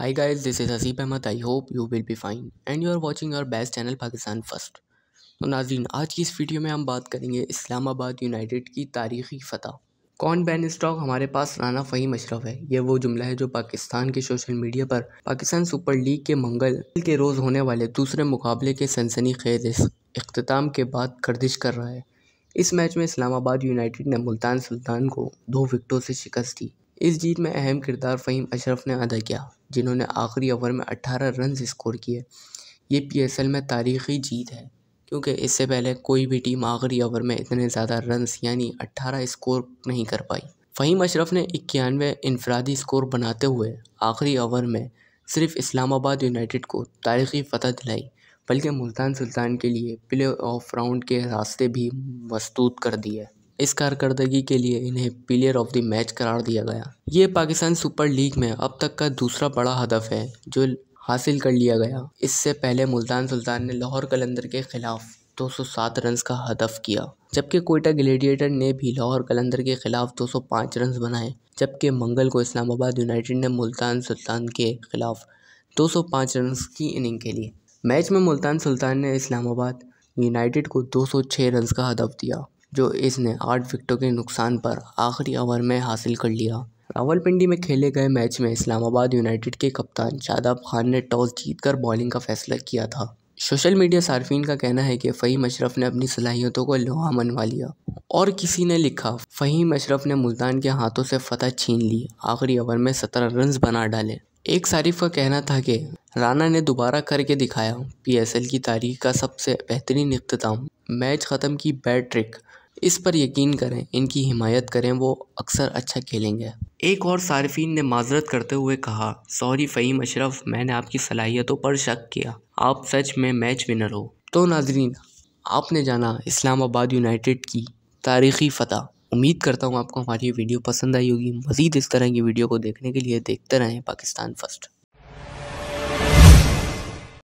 high guys this is Hasib Ahmed I hope you will be fine and you are watching our best channel Pakistan first तो नाजीन आज की इस video में हम बात करेंगे इस्लामाबाद यूनाइटेड की तारीखी फ़तह कौन बैन स्टॉक हमारे पास राना फ़हीम अशरफ है यह वो जुमला है जो पाकिस्तान के सोशल मीडिया पर पाकिस्तान सुपर लीग के मंगल के रोज़ होने वाले दूसरे मुकाबले के सनसनी खेज अख्ताम के बाद गर्दिश कर रहा है इस मैच में इस्लामाबाद यूनाइटेड ने मुल्तान सुल्तान को दो विकटों से शिकस्त दी इस जीत में अहम किरदार फ़हीम अशरफ ने अदा किया जिन्होंने आखिरी ओवर में 18 रन स्कोर किए ये पीएसएल में तारीखी जीत है क्योंकि इससे पहले कोई भी टीम आखिरी ओवर में इतने ज़्यादा रन यानी अट्ठारह स्कोर नहीं कर पाई फ़हीम अशरफ ने इक्यानवे इनफरादी स्कोर बनाते हुए आखिरी ओवर में सिर्फ इस्लामाबाद यूनाइटेड को तारीखी फतह दिलाई बल्कि मुल्तान सुल्तान के लिए प्ले ऑफ राउंड के रास्ते भी मस्तूत कर दिए इस कारकर्दगी के लिए इन्हें प्लेयर ऑफ द मैच करार दिया गया ये पाकिस्तान सुपर लीग में अब तक का दूसरा बड़ा हदफ है जो हासिल कर लिया गया इससे पहले मुल्तान सुल्तान ने लाहौर कलंदर के खिलाफ 207 रन का हदफ किया जबकि कोयटा ग्लेडिएटर ने भी लाहौर कलंदर के खिलाफ 205 रन बनाए जबकि मंगल को इस्लामाबाद यूनाइटेड ने मुल्तान सुल्तान के खिलाफ 205 रन की इनिंग लिए मैच में मुल्तान सुल्तान ने इस्लामाबाद यूनाइटेड को 206 रन का हदफ दिया जो इसने आठ विकटों के नुकसान पर आखिरी ओवर में हासिल कर लिया रावलपिंडी में खेले गए मैच में इस्लामाबाद यूनाइटेड के कप्तान शादाब खान ने टॉस जीतकर बॉलिंग का फैसला किया था सोशल मीडिया सार्फिन का कहना है कि फ़हीम अशरफ ने अपनी सलाहियतों को लोहा मनवा लिया और किसी ने लिखा फ़हीम अशरफ ने मुल्तान के हाथों से फतह छीन ली आखिरी ओवर में सत्रह रन बना डाले एक सारिफ का कहना था कि राणा ने दोबारा करके दिखाया पीएसएल की तारीख का सबसे बेहतरीन अख्ताम मैच ख़त्म की बैट ट्रिक इस पर यकीन करें इनकी हिमायत करें वो अक्सर अच्छा खेलेंगे एक और सार्फिन ने माजरत करते हुए कहा सॉरी फ़हीम अशरफ मैंने आपकी सलाहियतों पर शक किया आप सच में मैच विनर हो तो नाजरीन आपने जाना इस्लामाबाद यूनाइटेड की तारीखी फ़तह उम्मीद करता हूँ आपको हमारी वीडियो पसंद आई होगी मज़ीद इस तरह की वीडियो को देखने के लिए देखते रहें पाकिस्तान फर्स्ट